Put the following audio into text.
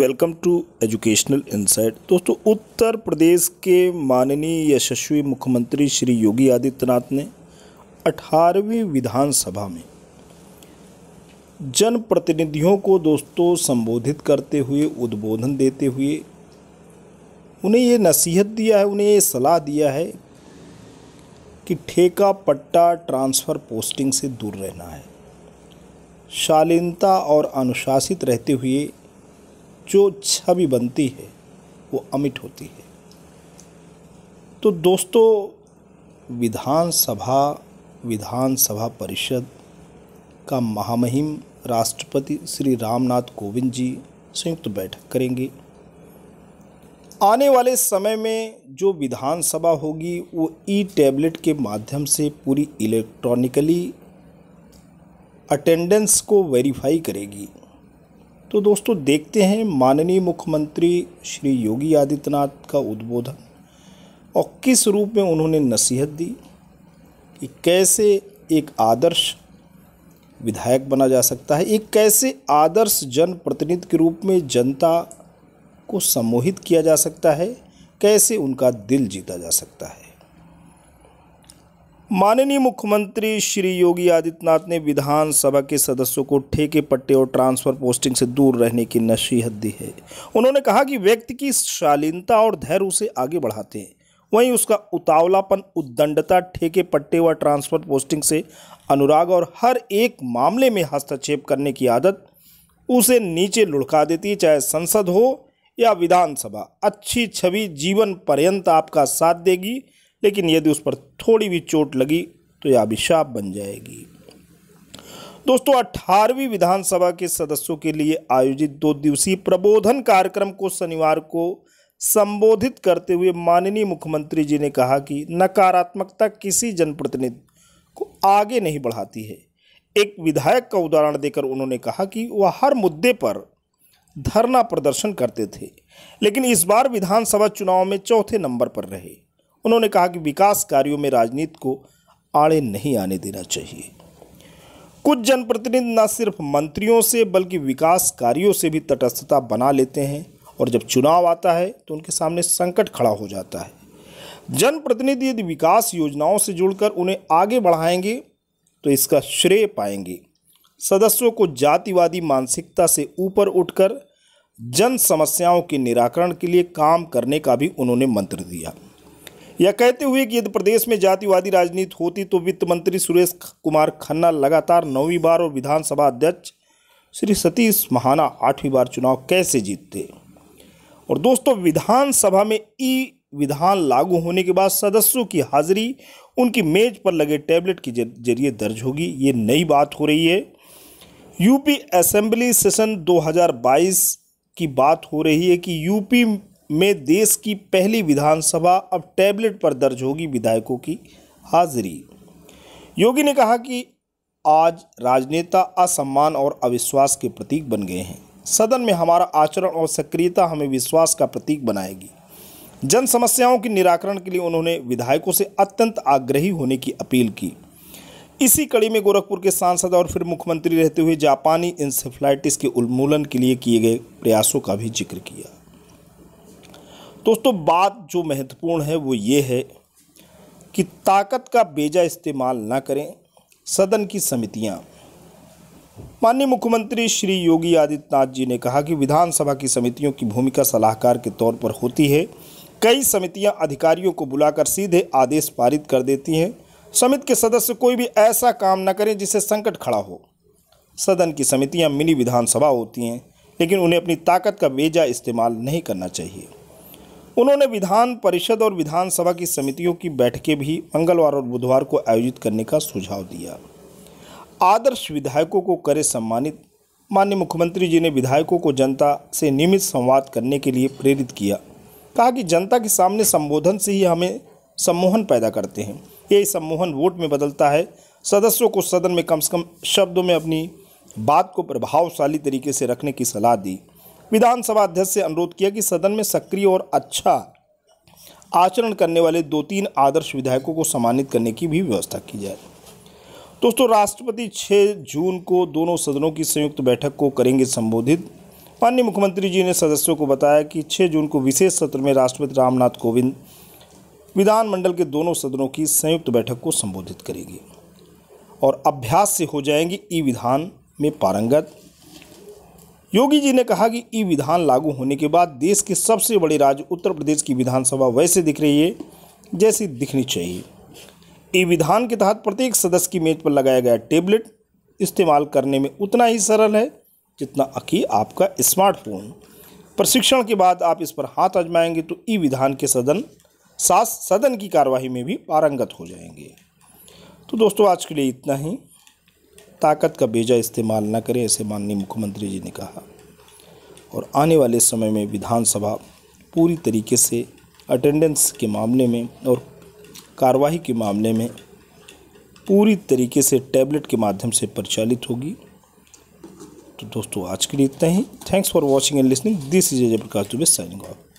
welcome to educational insight दोस्तों उत्तर प्रदेश के माननीय यशस्वी मुख्यमंत्री श्री योगी आदित्यनाथ ने 18वीं विधानसभा में जनप्रतिनिधियों को दोस्तों संबोधित करते हुए उद्बोधन देते हुए उन्हें ये नसीहत दिया है उन्हें ये सलाह दिया है कि ठेका पट्टा ट्रांसफ़र पोस्टिंग से दूर रहना है शालीनता और अनुशासित रहते हुए जो छवि बनती है वो अमिट होती है तो दोस्तों विधानसभा विधानसभा परिषद का महामहिम राष्ट्रपति श्री रामनाथ कोविंद जी संयुक्त बैठक करेंगे आने वाले समय में जो विधानसभा होगी वो ई टैबलेट के माध्यम से पूरी इलेक्ट्रॉनिकली अटेंडेंस को वेरीफाई करेगी तो दोस्तों देखते हैं माननीय मुख्यमंत्री श्री योगी आदित्यनाथ का उद्बोधन और किस रूप में उन्होंने नसीहत दी कि कैसे एक आदर्श विधायक बना जा सकता है एक कैसे आदर्श जन प्रतिनिधि के रूप में जनता को सम्मोहित किया जा सकता है कैसे उनका दिल जीता जा सकता है माननीय मुख्यमंत्री श्री योगी आदित्यनाथ ने विधानसभा के सदस्यों को ठेके पट्टे और ट्रांसफर पोस्टिंग से दूर रहने की नसीहत दी है उन्होंने कहा कि व्यक्ति की शालीनता और धैर्य उसे आगे बढ़ाते हैं वहीं उसका उतावलापन उद्दंडता ठेके पट्टे व ट्रांसफर पोस्टिंग से अनुराग और हर एक मामले में हस्तक्षेप करने की आदत उसे नीचे लुढ़का देती है चाहे संसद हो या विधानसभा अच्छी छवि जीवन पर्यंत आपका साथ देगी लेकिन यदि उस पर थोड़ी भी चोट लगी तो यह अभिशाप बन जाएगी दोस्तों अठारहवीं विधानसभा के सदस्यों के लिए आयोजित दो दिवसीय प्रबोधन कार्यक्रम को शनिवार को संबोधित करते हुए माननीय मुख्यमंत्री जी ने कहा कि नकारात्मकता किसी जनप्रतिनिधि को आगे नहीं बढ़ाती है एक विधायक का उदाहरण देकर उन्होंने कहा कि वह हर मुद्दे पर धरना प्रदर्शन करते थे लेकिन इस बार विधानसभा चुनाव में चौथे नंबर पर रहे उन्होंने कहा कि विकास कार्यों में राजनीति को आड़े नहीं आने देना चाहिए कुछ जनप्रतिनिधि न सिर्फ मंत्रियों से बल्कि विकास कार्यों से भी तटस्थता बना लेते हैं और जब चुनाव आता है तो उनके सामने संकट खड़ा हो जाता है जनप्रतिनिधि यदि विकास योजनाओं से जुड़कर उन्हें आगे बढ़ाएंगे तो इसका श्रेय पाएंगे सदस्यों को जातिवादी मानसिकता से ऊपर उठकर जन समस्याओं के निराकरण के लिए काम करने का भी उन्होंने मंत्र दिया यह कहते हुए कि यदि प्रदेश में जातिवादी राजनीति होती तो वित्त मंत्री सुरेश कुमार खन्ना लगातार नौवीं बार और विधानसभा अध्यक्ष श्री सतीश महाना आठवीं बार चुनाव कैसे जीतते और दोस्तों विधानसभा में ई विधान लागू होने के बाद सदस्यों की हाजिरी उनकी मेज पर लगे टैबलेट के जरिए दर्ज होगी ये नई बात हो रही है यूपी असेंबली सेशन 2022 की बात हो रही है कि यूपी में देश की पहली विधानसभा अब टैबलेट पर दर्ज होगी विधायकों की हाजिरी योगी ने कहा कि आज राजनेता असम्मान और अविश्वास के प्रतीक बन गए हैं सदन में हमारा आचरण और सक्रियता हमें विश्वास का प्रतीक बनाएगी जन समस्याओं के निराकरण के लिए उन्होंने विधायकों से अत्यंत आग्रही होने की अपील की इसी कड़ी में गोरखपुर के सांसद और फिर मुख्यमंत्री रहते हुए जापानी इंसेफ्लाइटिस के उन्मूलन के लिए किए गए प्रयासों का भी जिक्र किया दोस्तों बात जो महत्वपूर्ण है वो ये है कि ताकत का बेजा इस्तेमाल ना करें सदन की समितियाँ माननीय मुख्यमंत्री श्री योगी आदित्यनाथ जी ने कहा कि विधानसभा की समितियों की भूमिका सलाहकार के तौर पर होती है कई समितियां अधिकारियों को बुलाकर सीधे आदेश पारित कर देती हैं समिति के सदस्य कोई भी ऐसा काम न करें जिससे संकट खड़ा हो सदन की समितियां मिनी विधानसभा होती हैं लेकिन उन्हें अपनी ताकत का बेजा इस्तेमाल नहीं करना चाहिए उन्होंने विधान परिषद और विधानसभा की समितियों की बैठकें भी मंगलवार और बुधवार को आयोजित करने का सुझाव दिया आदर्श विधायकों को करे सम्मानित माननीय मुख्यमंत्री जी ने विधायकों को जनता से नियमित संवाद करने के लिए प्रेरित किया कहा कि जनता के सामने संबोधन से ही हमें सम्मोहन पैदा करते हैं यही सम्मोहन वोट में बदलता है सदस्यों को सदन में कम से कम शब्दों में अपनी बात को प्रभावशाली तरीके से रखने की सलाह दी विधानसभा अध्यक्ष से अनुरोध किया कि सदन में सक्रिय और अच्छा आचरण करने वाले दो तीन आदर्श विधायकों को सम्मानित करने की भी व्यवस्था की जाए दोस्तों राष्ट्रपति 6 जून को दोनों सदनों की संयुक्त बैठक को करेंगे संबोधित माननीय मुख्यमंत्री जी ने सदस्यों को बताया कि 6 जून को विशेष सत्र में राष्ट्रपति रामनाथ कोविंद विधानमंडल के दोनों सदनों की संयुक्त बैठक को संबोधित करेंगे और अभ्यास से हो जाएंगी ई विधान में पारंगत योगी जी ने कहा कि ई विधान लागू होने के बाद देश के सबसे बड़े राज्य उत्तर प्रदेश की विधानसभा वैसे दिख रही है जैसी दिखनी चाहिए ई विधान के तहत प्रत्येक सदस्य की मेज पर लगाया गया टेबलेट इस्तेमाल करने में उतना ही सरल है जितना अकी आपका स्मार्टफोन प्रशिक्षण के बाद आप इस पर हाथ आजमाएंगे तो ई विधान के सदन सास सदन की कार्यवाही में भी पारंगत हो जाएंगे तो दोस्तों आज के लिए इतना ही ताकत का बेजा इस्तेमाल न करें ऐसे माननीय मुख्यमंत्री जी ने कहा और आने वाले समय में विधानसभा पूरी तरीके से अटेंडेंस के मामले में और कार्रवाई के मामले में पूरी तरीके से टैबलेट के माध्यम से परिचालित होगी तो दोस्तों आज के लिए इतना ही thanks for watching and listening this is Ajay Prakash Dubey signing of